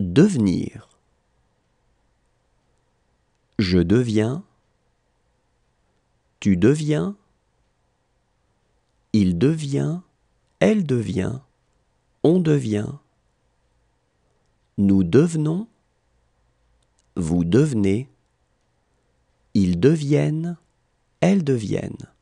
devenir. Je deviens. Tu deviens. Il devient. Elle devient. On devient. Nous devenons. Vous devenez. Ils deviennent. Elles deviennent.